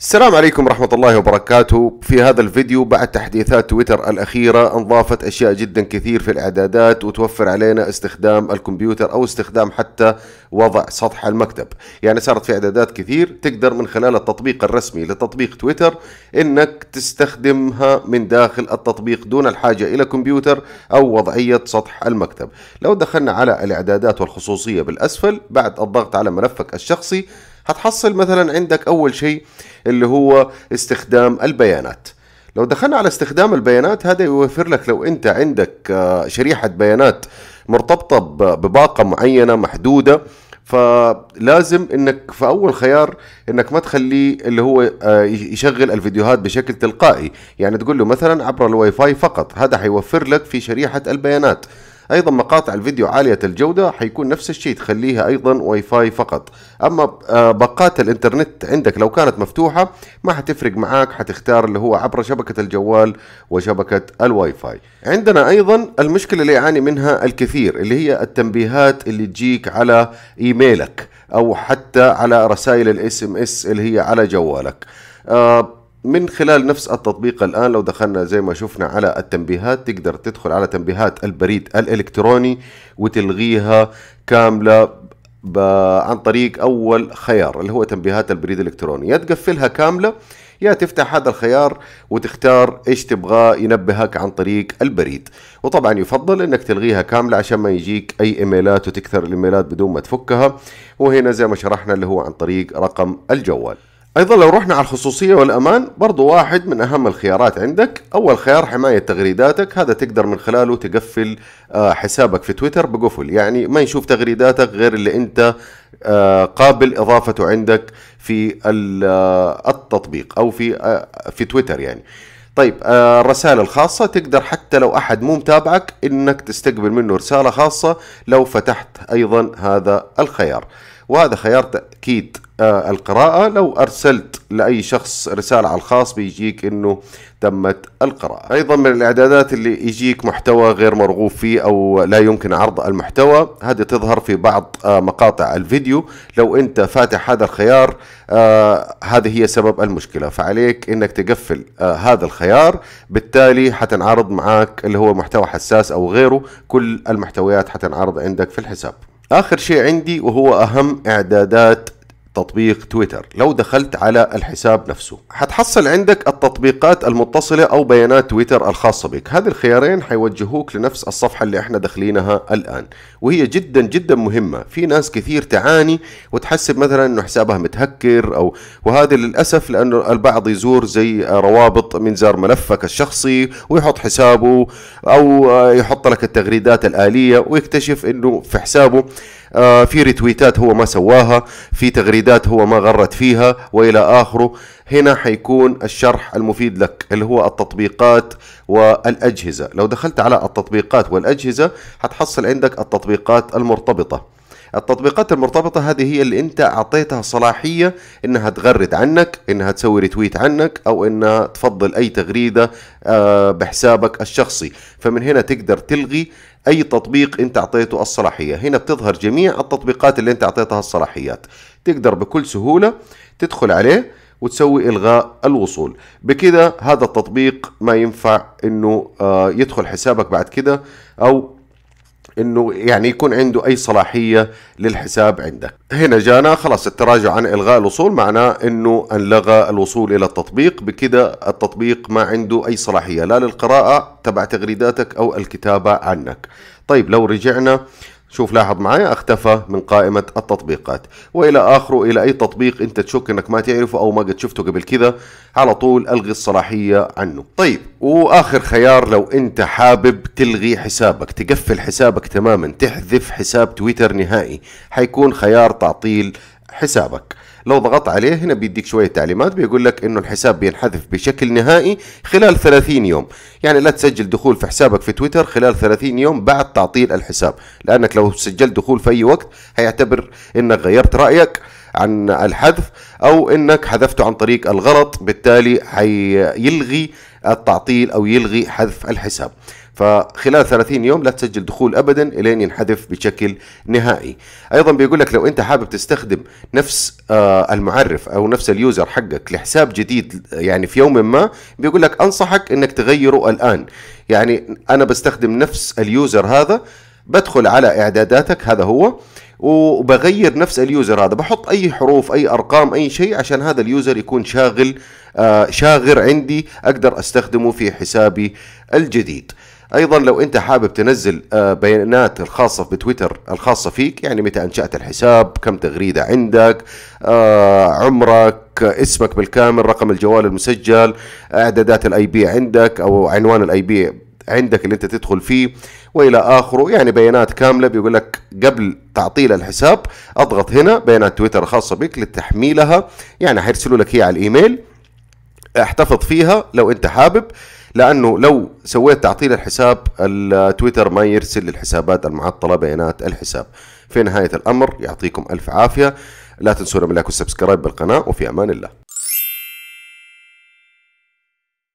السلام عليكم ورحمة الله وبركاته في هذا الفيديو بعد تحديثات تويتر الأخيرة انضافت أشياء جدا كثير في الإعدادات وتوفر علينا استخدام الكمبيوتر أو استخدام حتى وضع سطح المكتب يعني صارت في إعدادات كثير تقدر من خلال التطبيق الرسمي لتطبيق تويتر إنك تستخدمها من داخل التطبيق دون الحاجة إلى كمبيوتر أو وضعية سطح المكتب لو دخلنا على الإعدادات والخصوصية بالأسفل بعد الضغط على ملفك الشخصي هتحصل مثلا عندك اول شيء اللي هو استخدام البيانات لو دخلنا على استخدام البيانات هذا يوفر لك لو انت عندك آه، شريحه بيانات مرتبطه بباقه معينه محدوده فلازم انك في اول خيار انك ما تخليه اللي هو آه، يشغل الفيديوهات بشكل تلقائي يعني تقول له مثلا عبر الواي فاي فقط هذا حيوفر لك في شريحه البيانات ايضا مقاطع الفيديو عاليه الجوده حيكون نفس الشيء تخليها ايضا واي فاي فقط اما باقات الانترنت عندك لو كانت مفتوحه ما حتفرق معاك حتختار اللي هو عبر شبكه الجوال وشبكه الواي فاي عندنا ايضا المشكله اللي يعاني منها الكثير اللي هي التنبيهات اللي تجيك على ايميلك او حتى على رسائل الاس ام اس اللي هي على جوالك آه من خلال نفس التطبيق الآن لو دخلنا زي ما شفنا على التنبيهات تقدر تدخل على تنبيهات البريد الإلكتروني وتلغيها كاملة عن طريق أول خيار اللي هو تنبيهات البريد الإلكتروني يا تقفلها كاملة يا تفتح هذا الخيار وتختار ايش تبغى ينبهك عن طريق البريد وطبعا يفضل انك تلغيها كاملة عشان ما يجيك اي ايميلات وتكثر الايميلات بدون ما تفكها وهنا زي ما شرحنا اللي هو عن طريق رقم الجوال ايضا لو رحنا على الخصوصية والامان برضو واحد من اهم الخيارات عندك اول خيار حماية تغريداتك هذا تقدر من خلاله تقفل آه، حسابك في تويتر بقفل يعني ما يشوف تغريداتك غير اللي انت آه، قابل اضافته عندك في آه، التطبيق او في في تويتر يعني طيب الرسائل الخاصة تقدر حتى لو أحد مو متابعك إنك تستقبل منه رسالة خاصة لو فتحت أيضا هذا الخيار وهذا خيار تأكيد آه، القراءة لو أرسلت لأي شخص رسالة على الخاص بيجيك أنه تمت القراءة أيضا من الإعدادات اللي يجيك محتوى غير مرغوب فيه أو لا يمكن عرض المحتوى هذه تظهر في بعض آه، مقاطع الفيديو لو أنت فاتح هذا الخيار آه، هذه هي سبب المشكلة فعليك أنك تقفل هذا الخيار بالتالي حتنعرض معك اللي هو محتوى حساس أو غيره كل المحتويات حتنعرض عندك في الحساب اخر شيء عندي وهو اهم اعدادات تطبيق تويتر لو دخلت على الحساب نفسه حتحصل عندك التطبيقات المتصلة أو بيانات تويتر الخاصة بك هذه الخيارين حيوجهوك لنفس الصفحة اللي احنا داخلينها الآن وهي جدا جدا مهمة في ناس كثير تعاني وتحسب مثلا أنه حسابها متهكر أو وهذا للأسف لأنه البعض يزور زي روابط من زار ملفك الشخصي ويحط حسابه أو يحط لك التغريدات الآلية ويكتشف أنه في حسابه آه، في ريتويتات هو ما سواها في تغريدات هو ما غرد فيها والى اخره هنا حيكون الشرح المفيد لك اللي هو التطبيقات والاجهزه لو دخلت على التطبيقات والاجهزه حتحصل عندك التطبيقات المرتبطه التطبيقات المرتبطه هذه هي اللي انت اعطيتها صلاحيه انها تغرد عنك انها تسوي ريتويت عنك او انها تفضل اي تغريده آه، بحسابك الشخصي فمن هنا تقدر تلغي اي تطبيق انت اعطيته الصلاحيه هنا بتظهر جميع التطبيقات اللي انت اعطيتها الصلاحيات تقدر بكل سهوله تدخل عليه وتسوي الغاء الوصول بكده هذا التطبيق ما ينفع انه آه، يدخل حسابك بعد كده او انه يعني يكون عنده اي صلاحيه للحساب عندك هنا جانا خلاص التراجع عن الغاء الوصول معناه انه انلغى الوصول الى التطبيق بكده التطبيق ما عنده اي صلاحيه لا للقراءه تبع تغريداتك او الكتابه عنك طيب لو رجعنا شوف لاحظ معايا اختفى من قائمة التطبيقات والى اخره الى اي تطبيق انت تشك انك ما تعرفه او ما قد شفته قبل كذا على طول الغي الصلاحية عنه طيب واخر خيار لو انت حابب تلغي حسابك تقفل حسابك تماما تحذف حساب تويتر نهائي حيكون خيار تعطيل حسابك لو ضغطت عليه هنا بيديك شويه تعليمات بيقول لك انه الحساب بينحذف بشكل نهائي خلال 30 يوم يعني لا تسجل دخول في حسابك في تويتر خلال 30 يوم بعد تعطيل الحساب لانك لو سجلت دخول في اي وقت هيعتبر انك غيرت رايك عن الحذف او انك حذفته عن طريق الغلط بالتالي حيلغي التعطيل او يلغي حذف الحساب فخلال 30 يوم لا تسجل دخول ابدا الين ينحذف بشكل نهائي ايضا بيقول لك لو انت حابب تستخدم نفس آه، المعرف او نفس اليوزر حقك لحساب جديد يعني في يوم ما بيقول لك انصحك انك تغيره الان يعني انا بستخدم نفس اليوزر هذا بدخل على اعداداتك هذا هو وبغير نفس اليوزر هذا بحط اي حروف اي ارقام اي شيء عشان هذا اليوزر يكون شاغل آه شاغر عندي اقدر استخدمه في حسابي الجديد ايضا لو انت حابب تنزل آه، بيانات الخاصه بتويتر الخاصه فيك يعني متى انشات الحساب كم تغريده عندك آه، عمرك اسمك بالكامل رقم الجوال المسجل اعدادات الاي بي عندك او عنوان الاي بي عندك اللي انت تدخل فيه والى اخره يعني بيانات كامله بيقول لك قبل تعطيل الحساب اضغط هنا بيانات تويتر الخاصه بك لتحميلها يعني حيرسلوا لك هي على الايميل احتفظ فيها لو انت حابب لانه لو سويت تعطيل الحساب التويتر ما يرسل للحسابات المعطله بيانات الحساب في نهايه الامر يعطيكم الف عافيه لا تنسونا من لايك والسبسكرايب بالقناه وفي امان الله